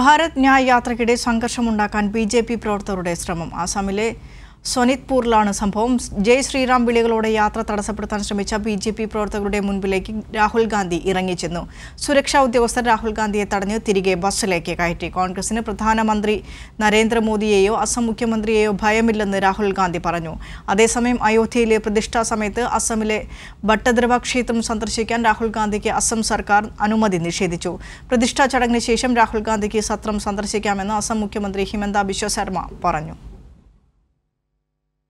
ഭാരത് ന്യായ് യാത്രയ്ക്കിടെ സംഘർഷമുണ്ടാക്കാൻ B J P പ്രവർത്തകരുടെ ശ്രമം ആസാമിലെ സൊനിത്പൂറിലാണ് സംഭവം ജയ് ശ്രീറാം വിളികളോടെ യാത്ര തടസ്സപ്പെടുത്താൻ ശ്രമിച്ച ബി ജെ പി പ്രവർത്തകരുടെ മുൻപിലേക്ക് രാഹുൽ ഗാന്ധി ഇറങ്ങിച്ചെന്നു സുരക്ഷാ ഉദ്യോഗസ്ഥർ രാഹുൽ ഗാന്ധിയെ തടഞ്ഞ് തിരികെ ബസ്സിലേക്ക് കയറ്റി കോൺഗ്രസിന് പ്രധാനമന്ത്രി നരേന്ദ്രമോദിയെയോ അസം മുഖ്യമന്ത്രിയെയോ ഭയമില്ലെന്ന് രാഹുൽ ഗാന്ധി പറഞ്ഞു അതേസമയം അയോധ്യയിലെ പ്രതിഷ്ഠാ സമയത്ത് അസമിലെ ഭട്ടദ്രവ ക്ഷേത്രം സന്ദർശിക്കാൻ രാഹുൽ ഗാന്ധിക്ക് അസം സർക്കാർ അനുമതി നിഷേധിച്ചു പ്രതിഷ്ഠാ ചടങ്ങിന് ശേഷം രാഹുൽ ഗാന്ധിക്ക് സത്രം സന്ദർശിക്കാമെന്ന് അസം മുഖ്യമന്ത്രി ഹിമന്ത ബിശ്വ ശർമ്മ പറഞ്ഞു